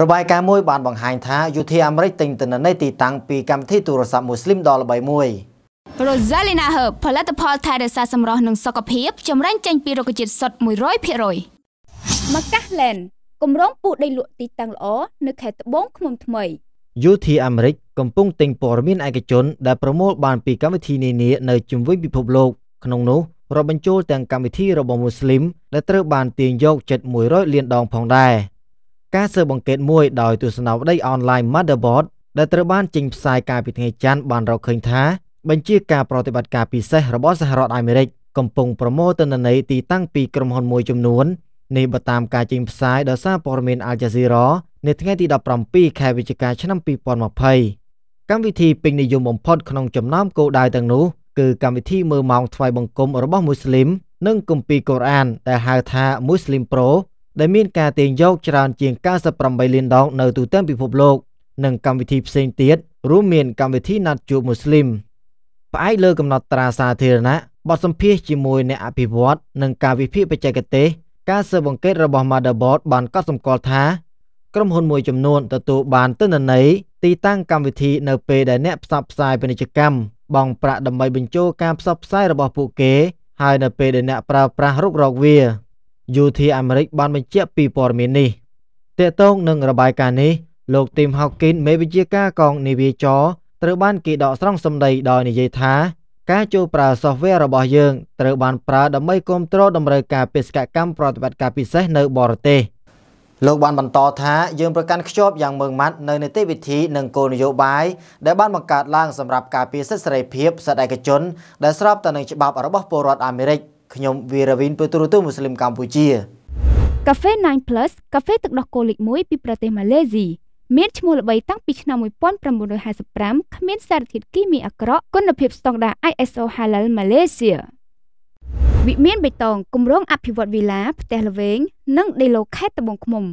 របាយការណ៍មួយបានបង្ហាញថាយោធាអាមេរិកទិញទិន្នន័យទីតាំងពីកម្មវិធីទូរស័ព្ទមូស្លីមដ៏ល្បីមួយ Rosalina Herb ផលិតផលថែរក្សាសម្រស់និងសុខភាពចម្រាញ់ចេញពីរុក្ខជាតិសុទ្ធ100%មកកាស់ឡែនគម្រោងពូដីលក់ទីតាំងល្អនៅខេត្តត្បូងឃ្មុំថ្មី UT អាមេរិកកំពុងទិញព័ត៌មានឯកជនដែលប្រមូលបានពីកម្មវិធីនានានៅជុំវិញពិភពលោកក្នុងនោះរាប់បញ្ចូលទាំងកម្មវិធីរបស់មូស្លីមដែលត្រូវបានទាញយកចិត្ត100លានដងផងដែរ។ការស៊ើបអង្កេតមួយដោយទស្សនាវដ្តីអនឡាញ Motherboard ដែលត្រូវបានចេញផ្សាយកាលពីថ្ងៃច័ន្ទបានរកឃើញថាបញ្ជាការប្រតិបត្តិការពិសេសរបស់សហរដ្ឋអាមេរិកកំពុងប្រមូលទិន្នន័យទីតាំងពីក្រុមហ៊ុនមួយចំនួននេះបើតាមការចេញផ្សាយដោយសារព័ត៌មាន Al Jazeera នៅថ្ងៃទី17ខែវិច្ឆិកាឆ្នាំ2020កម្មវិធីពេញនិយមបំផុតក្នុងចំណោមគោលដៅទាំងនោះគឺកម្មវិធីមើលម៉ោងថ្វាយបង្គំរបស់មូស្លីមនិងគម្ពីរកូរ៉ានដែលហៅថា Muslim Pro ដែលមានការទាញយកច្រើនជាង98លានដង នៅទូទាំងពិភពលោកនិងកម្មវិធីផ្សេងទៀតរួមមានកម្មវិធីណាត់ជួបមូស្លីមផ្អែកលើកំណត់ត្រាសាធារណៈបទសម្ភាសជាមួយអ្នកអភិវឌ្ឍនិងការវិភាគបច្ចេកទេស ការស៊ើបអង្កេតរបស់ Motherboard បានកត់សម្គាល់ថាក្រុមហ៊ុនមួយចំនួនទទួលបានទិន្នន័យទីតាំងកម្មវិធីនៅពេលដែលអ្នកផ្សព្វផ្សាយពាណិជ្ជកម្មបង់ប្រាក់ដើម្បីបញ្ចូលការផ្សព្វផ្សាយរបស់ពួកគេហើយនៅពេលដែលអ្នកប្រើប្រាស់រុករកវាយោធាអាមេរិកបានបញ្ជាក់ពីព័ត៌មាននេះតកតងនឹងរបាយការណ៍នេះលោក ទីមហុកគីនមេវិជាការកងនាវាចរត្រូវបានគេដកស្រង់សម្ដីដោយនិយាយថា ការចូលប្រើ software របស់យើងត្រូវបានប្រើដើម្បីគ្រប់គ្រងតម្រូវការបេសកកម្មប្រតិបត្តិការពិសេសនៅបរទេសលោកបានបន្តថាយើងប្រកាន់ខ្ជាប់យ៉ាងម៉ឺងម៉ាត់នៅនីតិវិធីនិងគោលនយោបាយដែលបានបង្កើតឡើងសម្រាប់ការពារសិទ្ធិសេរីភាពសិទ្ធិឯកជនដែលស្របទៅនឹងច្បាប់របស់ពលរដ្ឋអាមេរិក។ខ្ញុំវីរ៉ាវីនពើទូរទស្សន៍មុស្លីមកម្ពុជាកាហ្វេ9 Plus កាហ្វេទឹកដោះគោលេខ1ពីប្រទេសម៉ាឡេស៊ីមានឈ្មោះល្បីតាំងពីឆ្នាំ1955គ្មានសារធាតុគីមីអាក្រក់គុណភាពស្តង់ដារ ISO Halal Malaysia វិមានបៃតងគម្រោងអភិវឌ្ឍវិឡាផ្ទះល្វែងនិងដីឡូខេត្តត្បូងឃ្មុំ